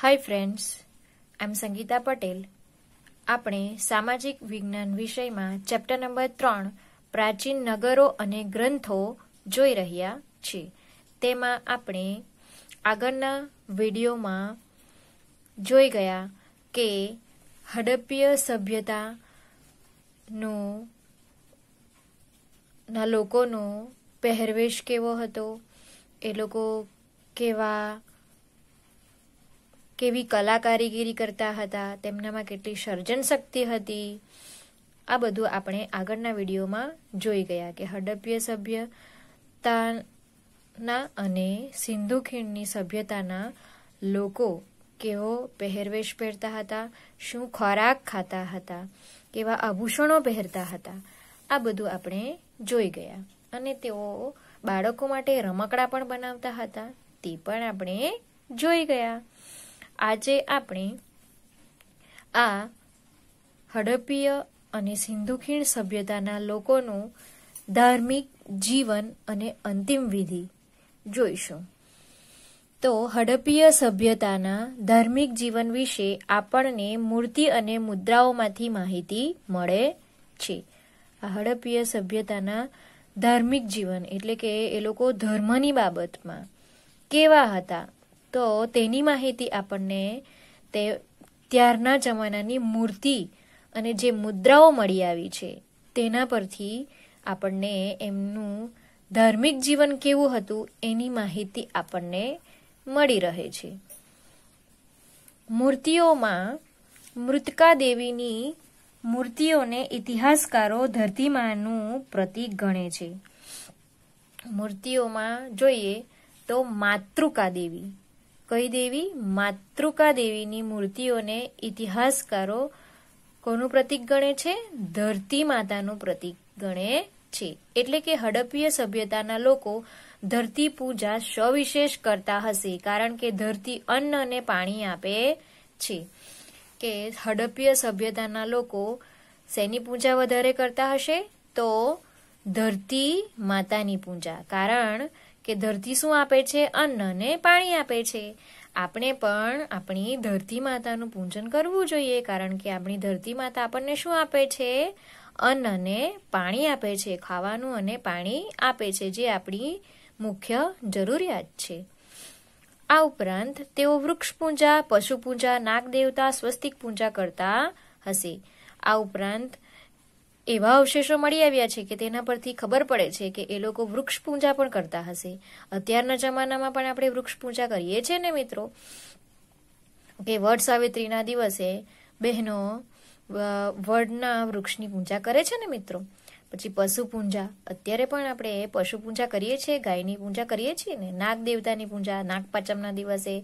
hi friends આમ સંગીતા પટેલ આપણે સામાજિક વિજ્ઞાન વિષયમાં ચેપ્ટર નંબર ત્રણ પ્રાચીન નગરો અને ગ્રંથો જોઈ રહ્યા છીએ તેમાં આપણે આગળના વિડીયોમાં જોઈ ગયા કે હડપ્પીય સભ્યતાનું લોકોનો પહેરવેશ કેવો હતો એ લોકો કેવા કેવી કલા કારીગીરી કરતા હતા તેમનામાં કેટલી સર્જન શક્તિ હતી આ બધું આપણે આગળના વિડીયોમાં જોઈ ગયા કે હડપ્ય સભ્યતાના અને સિંધુ ખીણની સભ્યતાના લોકો કેવો પહેરવેશ પહેરતા હતા શું ખોરાક ખાતા હતા કેવા આભૂષણો પહેરતા હતા આ બધું આપણે જોઈ ગયા અને તેઓ બાળકો માટે રમકડા પણ બનાવતા હતા તે પણ આપણે જોઈ ગયા આજે આપણે આ હડપ્પીય અને સિંધુ ખીણ સભ્યતાના લોકોનું ધાર્મિક જીવન અને અંતિમ વિધિ જોઈશું તો હડપ્પીય સભ્યતાના ધાર્મિક જીવન વિશે આપણને મૂર્તિ અને મુદ્રાઓમાંથી માહિતી મળે છે આ હડપ્પીય સભ્યતાના ધાર્મિક જીવન એટલે કે એ લોકો ધર્મની બાબતમાં કેવા હતા તો તેની માહિતી આપણને તે ત્યારના જમાનાની મૂર્તિ અને જે મુદ્રાઓ મળી આવી છે તેના પરથી આપણને એમનું ધાર્મિક જીવન કેવું હતું એની માહિતી આપણને મળી રહે છે મૂર્તિઓમાં મૃતકા દેવીની મૂર્તિઓને ઇતિહાસકારો ધરતીમાનું પ્રતિક ગણે છે મૂર્તિઓમાં જોઈએ તો માતૃકા દેવી કઈ દેવી માતૃકા દેવીની મૂર્તિઓને ઇતિહાસકારો કોનું પ્રતિક ગણે છે ધરતી માતાનું પ્રતિક ગણે છે એટલે કે હડપ્પીય સભ્યતાના લોકો ધરતી પૂજા સવિશેષ કરતા હશે કારણ કે ધરતી અન્ન અને પાણી આપે છે કે હડપ્પીય સભ્યતાના લોકો શેની પૂજા વધારે કરતા હશે તો ધરતી માતાની પૂજા કારણ કે ધરતી શું આપે છે અન્ન અને પાણી આપે છે આપણે પણ આપણી ધરતી માતાનું પૂજન કરવું જોઈએ કારણ કે આપણી ધરતી માતા આપણને શું આપે છે અન્ન અને પાણી આપે છે ખાવાનું અને પાણી આપે છે જે આપણી મુખ્ય જરૂરિયાત છે આ ઉપરાંત તેઓ વૃક્ષ પૂજા પશુ પૂજા નાગદેવતા સ્વસ્તિક પૂજા કરતા હશે આ ઉપરાંત એવા અવશેષો મળી આવ્યા છે કે તેના પરથી ખબર પડે છે કે એ લોકો વૃક્ષ પૂજા પણ કરતા હશે અત્યારના જમાનામાં પણ આપણે વૃક્ષ પૂજા કરીએ છીએ ને મિત્રો કે વડ સાવિત્રીના દિવસે બહેનો વડના વૃક્ષની પૂજા કરે છે ને મિત્રો પછી પશુ પૂંજા અત્યારે પણ આપણે પશુ પૂંજા કરીએ છીએ ગાયની પૂંજા કરીએ છીએ ને નાગ દેવતાની પૂંજા નાગપાચમના દિવસે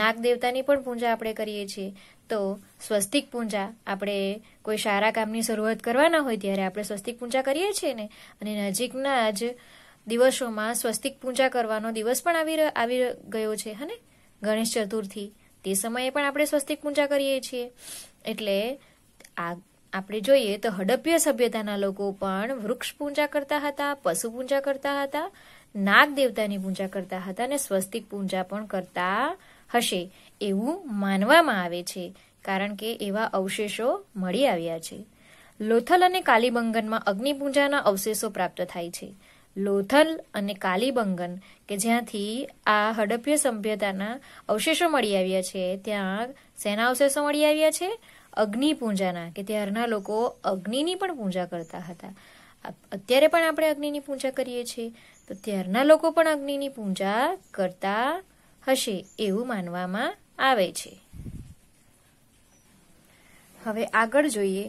નાગ દેવતાની પણ પૂંજા આપણે કરીએ છીએ તો સ્વસ્તિક પૂંજા આપણે કોઈ સારા કામની શરૂઆત કરવાના હોય ત્યારે આપણે સ્વસ્તિક પૂંજા કરીએ છીએ ને અને નજીકના જ દિવસોમાં સ્વસ્તિક પૂંજા કરવાનો દિવસ પણ આવી આવી ગયો છે હને ગણેશ ચતુર્થી તે સમયે પણ આપણે સ્વસ્તિક પૂંજા કરીએ છીએ એટલે આ આપણે જોઈએ તો હડપ્ય સભ્યતાના લોકો પણ વૃક્ષ પૂજા કરતા હતા પશુ પૂજા કરતા હતા નાગ દેવતાની પૂજા કરતા હતા અને સ્વસ્તિક પૂજા પણ કરતા હશે એવું માનવામાં આવે છે કારણ કે એવા અવશેષો મળી આવ્યા છે લોથલ અને કાલીબંગનમાં અગ્નિપૂજાના અવશેષો પ્રાપ્ત થાય છે લોથલ અને કાલીબંગન કે જ્યાંથી આ હડપ્ય સભ્યતાના અવશેષો મળી આવ્યા છે ત્યાં સેના અવશેષો મળી આવ્યા છે અગ્નિ પૂજાના કે ત્યારના લોકો અગ્નિની પણ પૂજા કરતા હતા અત્યારે પણ આપણે અગ્નિની પૂજા કરીએ છીએ તો ત્યારના લોકો પણ અગ્નિની પૂજા કરતા હશે એવું માનવામાં આવે છે હવે આગળ જોઈએ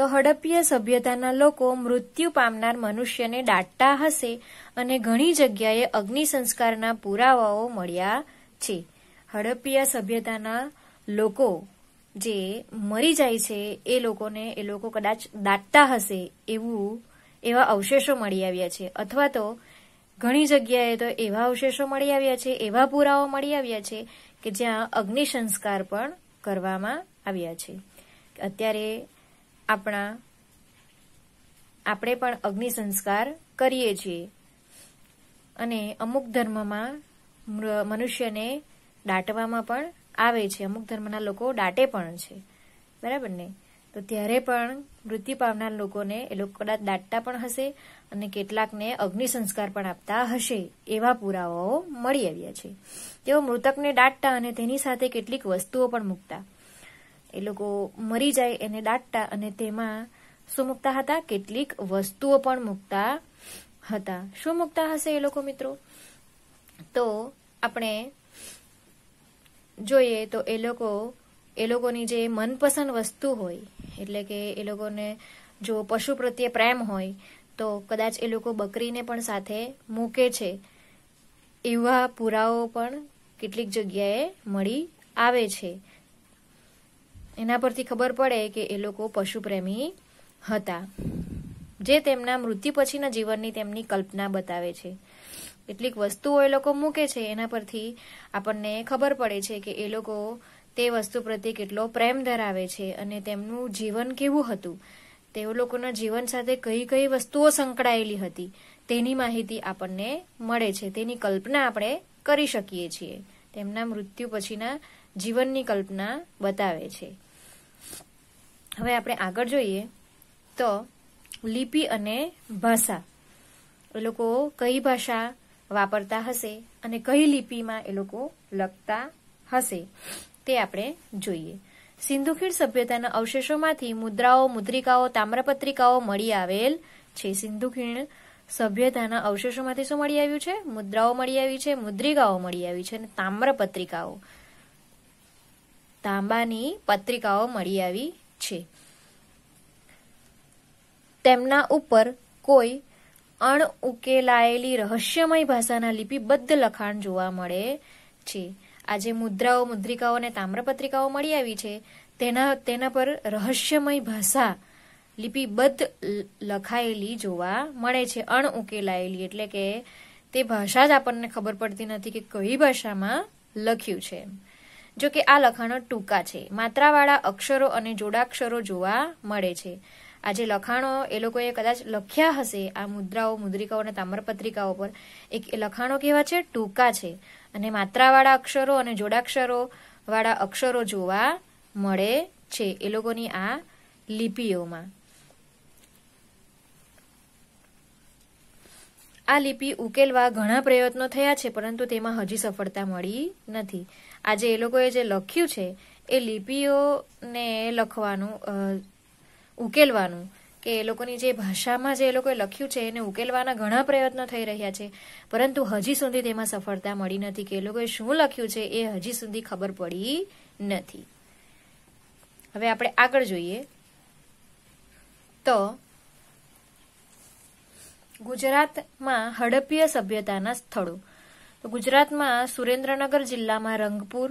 તો હડપ્પીય સભ્યતાના લોકો મૃત્યુ પામનાર મનુષ્યને દાટતા હશે અને ઘણી જગ્યાએ અગ્નિ સંસ્કારના પુરાવાઓ મળ્યા છે હડપ્પીય સભ્યતાના લોકો જે મરી જાય છે એ લોકોને એ લોકો કદાચ દાટતા હશે એવું એવા અવશેષો મળી આવ્યા છે અથવા તો ઘણી જગ્યાએ તો એવા અવશેષો મળી આવ્યા છે એવા પુરાવો મળી આવ્યા છે કે જ્યાં અગ્નિ સંસ્કાર પણ કરવામાં આવ્યા છે અત્યારે આપણા આપણે પણ અગ્નિ સંસ્કાર કરીએ છીએ અને અમુક ધર્મમાં મનુષ્યને દાટવામાં પણ આવે છે અમુક ધર્મના લોકો દાટે પણ છે બરાબર ને તો ત્યારે પણ મૃત્યુ પામનાર લોકોને એ લોકો કદાચ દાટતા પણ હશે અને કેટલાકને અગ્નિ સંસ્કાર પણ આપતા હશે એવા પુરાવાઓ મળી આવ્યા છે તેઓ મૃતકને દાટતા અને તેની સાથે કેટલીક વસ્તુઓ પણ મૂકતા એ લોકો મરી જાય એને દાટતા અને તેમાં શું મૂકતા હતા કેટલીક વસ્તુઓ પણ મૂકતા હતા શું મૂકતા હશે એ લોકો મિત્રો તો આપણે જોઈએ તો એ લોકો એ લોકોની જે મનપસંદ વસ્તુ હોય એટલે કે એ લોકોને જો પશુ પ્રત્યે પ્રેમ હોય તો કદાચ એ લોકો બકરીને પણ સાથે મૂકે છે એવા પુરાવો પણ કેટલીક જગ્યાએ મળી આવે છે એના પરથી ખબર પડે કે એ લોકો પશુપ્રેમી હતા જે તેમના મૃત્યુ પછીના જીવનની તેમની કલ્પના બતાવે છે કેટલીક વસ્તુઓ એ લોકો મૂકે છે એના પરથી આપણને ખબર પડે છે કે એ લોકો તે વસ્તુ પ્રત્યે કેટલો પ્રેમ ધરાવે છે અને તેમનું જીવન કેવું હતું તેઓ લોકોના જીવન સાથે કઈ કઈ વસ્તુઓ સંકળાયેલી હતી તેની માહિતી આપણને મળે છે તેની કલ્પના આપણે કરી શકીએ છીએ તેમના મૃત્યુ પછીના જીવનની કલ્પના બતાવે છે હવે આપણે આગળ જોઈએ તો લિપિ અને ભાષા એ લોકો કઈ ભાષા વાપરતા હશે અને કઈ લિપિમાં એ લોકો લખતા હશે તે આપણે જોઈએ સિંધુ ખીણ સભ્યતાના અવશેષોમાંથી મુદ્રાઓ મુદ્રિકાઓ તામ્રપત્રિકાઓ મળી આવેલ છે સિંધુ ખીણ સભ્યતાના અવશેષોમાંથી શું મળી આવ્યું છે મુદ્રાઓ મળી આવી છે મુદ્રિકાઓ મળી આવી છે અને તામ્રપત્રિકાઓ તાંબાની પત્રિકાઓ મળી આવી છે તેમના ઉપર કોઈ અણઉકેલાયેલી રહસ્યમય ભાષાના લિપિબદ્ધ લખાણ જોવા મળે છે આ જે મુદ્રાઓ મુદ્રિકાઓ અને તામ્રપત્રિકાઓ મળી આવી છે તેના તેના પર રહસ્યમય ભાષા લિપિબદ્ધ લખાયેલી જોવા મળે છે અણઉકેલાયેલી એટલે કે તે ભાષા જ આપણને ખબર પડતી નથી કે કઈ ભાષામાં લખ્યું છે જો કે આ લખાણો ટૂંકા છે માત્રાવાળા અક્ષરો અને જોડાક્ષરો જોવા મળે છે આ જે લખાણો એ લોકોએ કદાચ લખ્યા હશે આ મુદ્રાઓ મુદ્રિકાઓ અને તામ્રપત્રિકાઓ પર એક લખાણો કેવા છે ટૂંકા છે અને માત્રાવાળા અક્ષરો અને જોડાક્ષરો વાળા અક્ષરો જોવા મળે છે એ લોકોની આ લિપિઓમાં આ લિપિ ઉકેલવા ઘણા પ્રયત્નો થયા છે પરંતુ તેમાં હજી સફળતા મળી નથી આજે એ લોકોએ જે લખ્યું છે એ લિપિઓને લખવાનું ઉકેલવાનું કે એ લોકોની જે ભાષામાં જે એ લોકોએ લખ્યું છે એને ઉકેલવાના ઘણા પ્રયત્નો થઈ રહ્યા છે પરંતુ હજી સુધી તેમાં સફળતા મળી નથી કે એ લોકોએ શું લખ્યું છે એ હજી સુધી ખબર પડી નથી હવે આપણે આગળ જોઈએ તો ગુજરાતમાં હડપ્પીય સભ્યતાના સ્થળો તો ગુજરાતમાં સુરેન્દ્રનગર જિલ્લામાં રંગપુર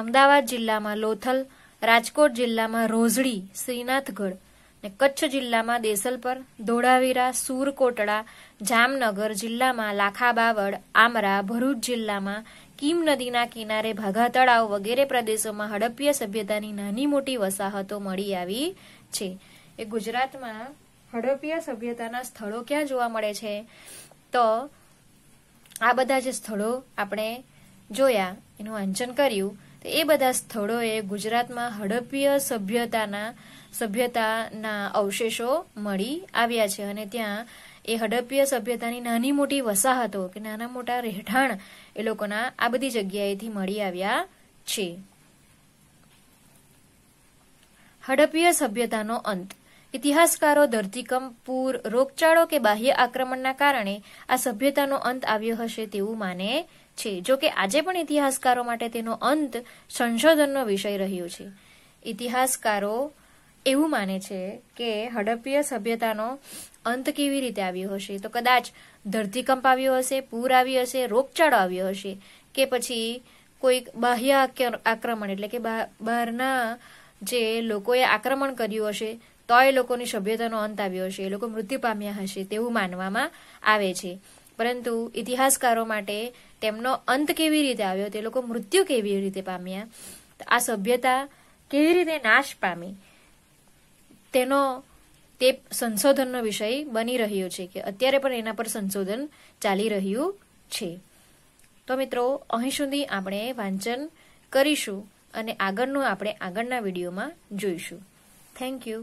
અમદાવાદ જિલ્લામાં લોથલ રાજકોટ જિલ્લામાં રોઝડી શ્રીનાથગઢ ને કચ્છ જિલ્લામાં દેસલપર ધોળાવીરા સુરકોટડા જામનગર જિલ્લામાં લાખા બાવળ આમરા ભરૂચ જિલ્લામાં કીમ નદીના કિનારે ભાગા તળાવ વગેરે પ્રદેશોમાં હડપ્પીય સભ્યતાની નાની મોટી વસાહતો મળી આવી છે એ ગુજરાતમાં હડપ્પીય સભ્યતાના સ્થળો ક્યાં જોવા મળે છે તો આ બધા જે સ્થળો આપણે જોયા એનું વાંચન કર્યું તો એ બધા સ્થળોએ ગુજરાતમાં હડપ્પીય સભ્યતાના સભ્યતાના અવશેષો મળી આવ્યા છે અને ત્યાં એ હડપ્પીય સભ્યતાની નાની મોટી વસાહતો કે નાના મોટા રહેઠાણ એ લોકોના આ બધી જગ્યાએથી મળી આવ્યા છે હડપ્પીય સભ્યતાનો અંત ઇતિહાસકારો ધરતીકંપ પૂર રોગચાળો કે બાહ્ય આક્રમણના કારણે આ સભ્યતાનો અંત આવ્યો હશે તેવું માને છે જો કે આજે પણ ઇતિહાસકારો માટે તેનો અંત સંશોધનનો વિષય રહ્યો છે ઇતિહાસકારો એવું માને છે કે હડપ્પીય સભ્યતાનો અંત કેવી રીતે આવ્યો હશે તો કદાચ ધરતીકંપ આવ્યો હશે પૂર આવ્યો હશે રોગચાળો આવ્યો હશે કે પછી કોઈક બાહ્ય આક્રમણ એટલે કે બહારના જે લોકોએ આક્રમણ કર્યું હશે તો એ લોકોની સભ્યતાનો અંત આવ્યો હશે એ લોકો મૃત્યુ પામ્યા હશે તેવું માનવામાં આવે છે પરંતુ ઇતિહાસકારો માટે તેમનો અંત કેવી રીતે આવ્યો તે લોકો મૃત્યુ કેવી રીતે પામ્યા આ સભ્યતા કેવી રીતે નાશ પામી તેનો તે સંશોધનનો વિષય બની રહ્યો છે કે અત્યારે પણ એના પર સંશોધન ચાલી રહ્યું છે તો મિત્રો અહીં સુધી આપણે વાંચન કરીશું અને આગળનું આપણે આગળના વિડીયોમાં જોઈશું થેન્ક યુ